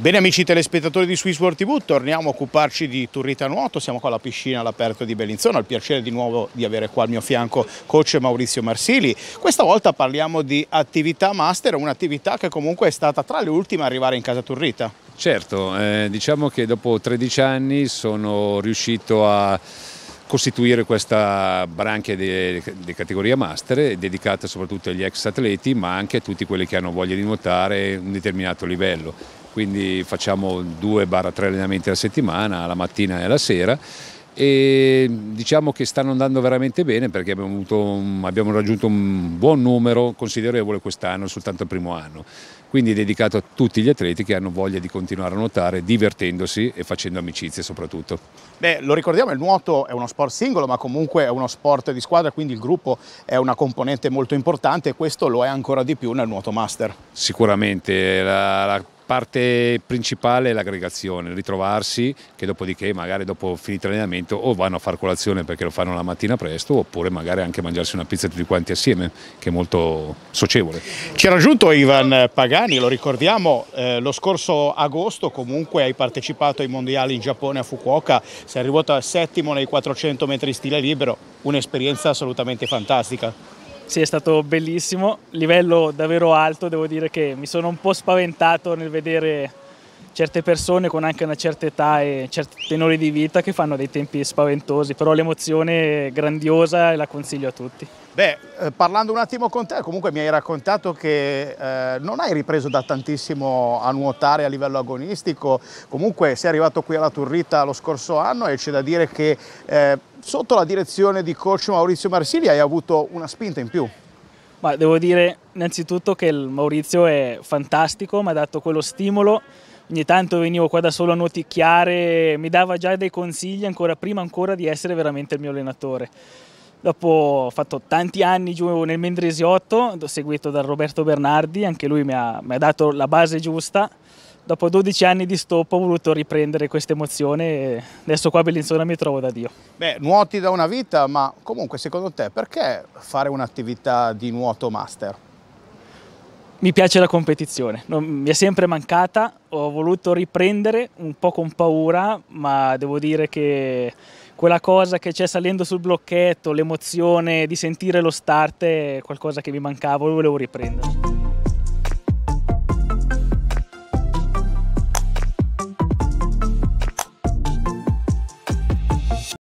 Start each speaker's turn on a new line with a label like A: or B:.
A: Bene amici telespettatori di Swiss World TV, torniamo a occuparci di Turrita Nuoto, siamo qua alla piscina all'aperto di Bellinzona, ho il piacere di nuovo di avere qua al mio fianco coach Maurizio Marsili. Questa volta parliamo di attività master, un'attività che comunque è stata tra le ultime a arrivare in casa Turrita.
B: Certo, eh, diciamo che dopo 13 anni sono riuscito a costituire questa branca di, di, categoria master dedicata soprattutto agli ex atleti ma anche a tutti quelli che hanno voglia di nuotare un determinato livello quindi facciamo 2-3 allenamenti alla settimana, la mattina e la sera e diciamo che stanno andando veramente bene perché abbiamo, avuto, abbiamo raggiunto un buon numero considerevole quest'anno, soltanto il primo anno. Quindi dedicato a tutti gli atleti che hanno voglia di continuare a nuotare, divertendosi e facendo amicizie soprattutto.
A: Beh, lo ricordiamo, il nuoto è uno sport singolo, ma comunque è uno sport di squadra, quindi il gruppo è una componente molto importante e questo lo è ancora di più nel
B: nuoto master. Sicuramente, la, la parte principale è l'aggregazione, ritrovarsi che dopodiché magari dopo finito l'allenamento o vanno a far colazione perché lo fanno la mattina presto oppure magari anche mangiarsi una pizza tutti quanti assieme che è molto socievole. Ci
A: ha raggiunto Ivan eh, Pagani, lo ricordiamo, eh, lo scorso agosto comunque hai partecipato ai mondiali in Giappone a Fukuoka, sei arrivato al settimo nei 400 metri stile libero, un'esperienza assolutamente fantastica.
C: Sì, è stato bellissimo, livello davvero alto, devo dire che mi sono un po' spaventato nel vedere certe persone con anche una certa età e certi tenori di vita che fanno dei tempi spaventosi, però l'emozione è grandiosa e la consiglio a tutti.
A: Beh, eh, parlando un attimo con te, comunque mi hai raccontato che eh, non hai ripreso da tantissimo a nuotare a livello agonistico, comunque sei arrivato qui alla Turrita lo scorso anno e c'è da dire che eh, sotto la direzione di coach Maurizio Marsili hai avuto una spinta in più.
C: Ma devo dire innanzitutto che il Maurizio è fantastico, mi ha dato quello stimolo, ogni tanto venivo qua da solo a noticchiare, mi dava già dei consigli ancora prima ancora di essere veramente il mio allenatore. Dopo ho fatto tanti anni giù nel Mendrisiotto, seguito da Roberto Bernardi, anche lui mi ha, mi ha dato la base giusta dopo 12 anni di stop ho voluto riprendere questa emozione e adesso qua a Bellinzona mi trovo da Dio.
A: Beh, nuoti da una vita, ma comunque secondo te perché fare un'attività di nuoto master?
C: Mi piace la competizione, non, mi è sempre mancata, ho voluto riprendere un po' con paura, ma devo dire che quella cosa che c'è salendo sul blocchetto, l'emozione di sentire lo start è qualcosa che mi mancava e volevo riprendere.